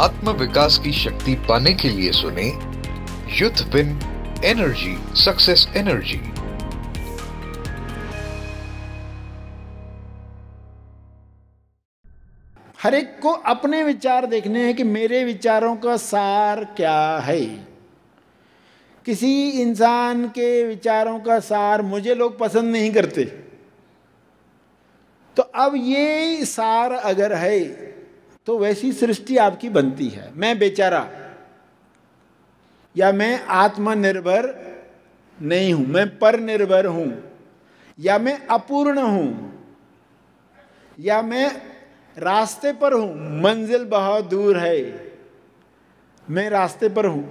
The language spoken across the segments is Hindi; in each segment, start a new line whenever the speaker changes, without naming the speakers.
आत्म विकास की शक्ति पाने के लिए सुने युद्ध विन एनर्जी सक्सेस एनर्जी हर एक को अपने विचार देखने हैं कि मेरे विचारों का सार क्या है किसी इंसान के विचारों का सार मुझे लोग पसंद नहीं करते तो अब ये सार अगर है तो वैसी सृष्टि आपकी बनती है मैं बेचारा या मैं आत्मनिर्भर नहीं हूं मैं पर निर्भर हूं या मैं अपूर्ण हूं या मैं रास्ते पर हूं मंजिल बहुत दूर है मैं रास्ते पर हूं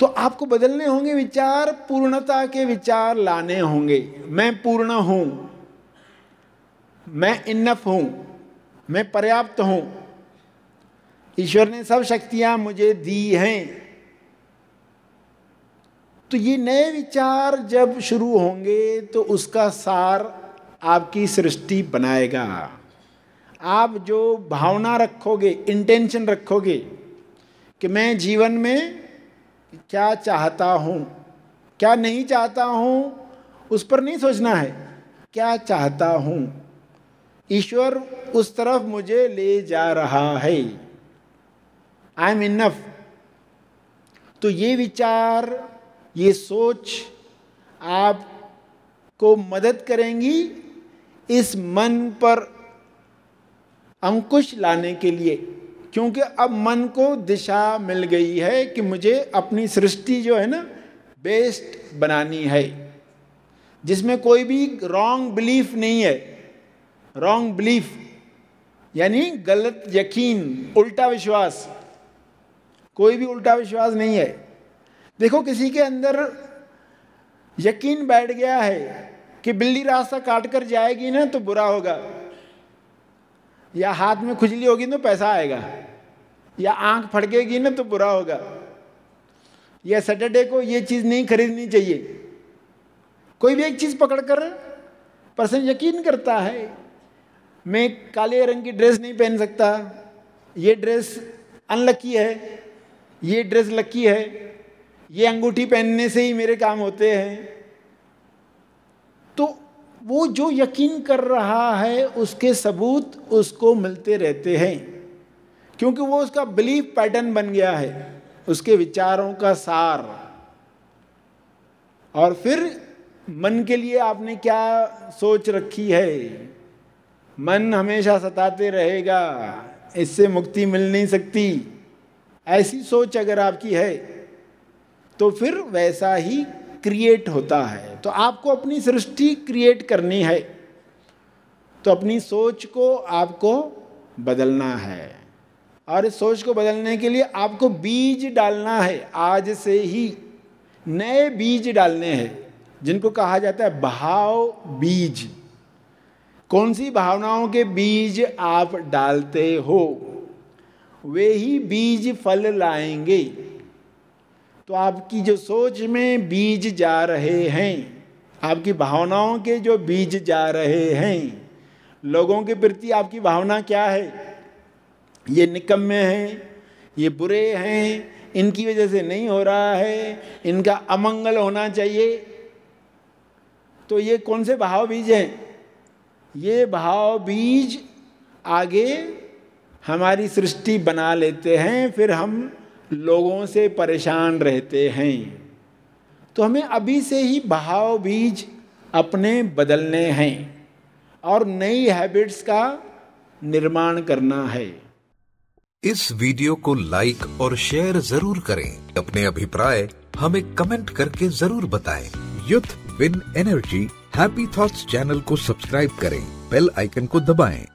तो आपको बदलने होंगे विचार पूर्णता के विचार लाने होंगे मैं पूर्ण हूं मैं इनफ हूं मैं पर्याप्त हूँ ईश्वर ने सब शक्तियाँ मुझे दी हैं तो ये नए विचार जब शुरू होंगे तो उसका सार आपकी सृष्टि बनाएगा आप जो भावना रखोगे इंटेंशन रखोगे कि मैं जीवन में क्या चाहता हूँ क्या नहीं चाहता हूँ उस पर नहीं सोचना है क्या चाहता हूँ ईश्वर उस तरफ मुझे ले जा रहा है आई एम इनफ तो ये विचार ये सोच आपको मदद करेंगी इस मन पर अंकुश लाने के लिए क्योंकि अब मन को दिशा मिल गई है कि मुझे अपनी सृष्टि जो है ना बेस्ट बनानी है जिसमें कोई भी रॉन्ग बिलीफ नहीं है रॉन्ग बिलीफ यानी गलत यकीन उल्टा विश्वास कोई भी उल्टा विश्वास नहीं है देखो किसी के अंदर यकीन बैठ गया है कि बिल्ली रास्ता काट कर जाएगी ना तो बुरा होगा या हाथ में खुजली होगी ना तो पैसा आएगा या आंख फटकेगी ना तो बुरा होगा या सैटरडे को ये चीज़ नहीं खरीदनी चाहिए कोई भी एक चीज़ पकड़ कर पर्सन यकीन करता है मैं काले रंग की ड्रेस नहीं पहन सकता ये ड्रेस अनलकी है ये ड्रेस लकी है ये अंगूठी पहनने से ही मेरे काम होते हैं तो वो जो यकीन कर रहा है उसके सबूत उसको मिलते रहते हैं क्योंकि वो उसका बिलीफ पैटर्न बन गया है उसके विचारों का सार और फिर मन के लिए आपने क्या सोच रखी है मन हमेशा सताते रहेगा इससे मुक्ति मिल नहीं सकती ऐसी सोच अगर आपकी है तो फिर वैसा ही क्रिएट होता है तो आपको अपनी सृष्टि क्रिएट करनी है तो अपनी सोच को आपको बदलना है और इस सोच को बदलने के लिए आपको बीज डालना है आज से ही नए बीज डालने हैं जिनको कहा जाता है भाव बीज कौन सी भावनाओं के बीज आप डालते हो वे ही बीज फल लाएंगे तो आपकी जो सोच में बीज जा रहे हैं आपकी भावनाओं के जो बीज जा रहे हैं लोगों के प्रति आपकी भावना क्या है ये निकम्मे हैं ये बुरे हैं इनकी वजह से नहीं हो रहा है इनका अमंगल होना चाहिए तो ये कौन से भाव बीज हैं ये भाव बीज आगे हमारी सृष्टि बना लेते हैं फिर हम लोगों से परेशान रहते हैं तो हमें अभी से ही भाव बीज अपने बदलने हैं और नई हैबिट्स का निर्माण करना है इस वीडियो को लाइक और शेयर जरूर करें अपने अभिप्राय हमें कमेंट करके जरूर बताएं youth win energy happy thoughts channel को सब्सक्राइब करें बेल आइकन को दबाएं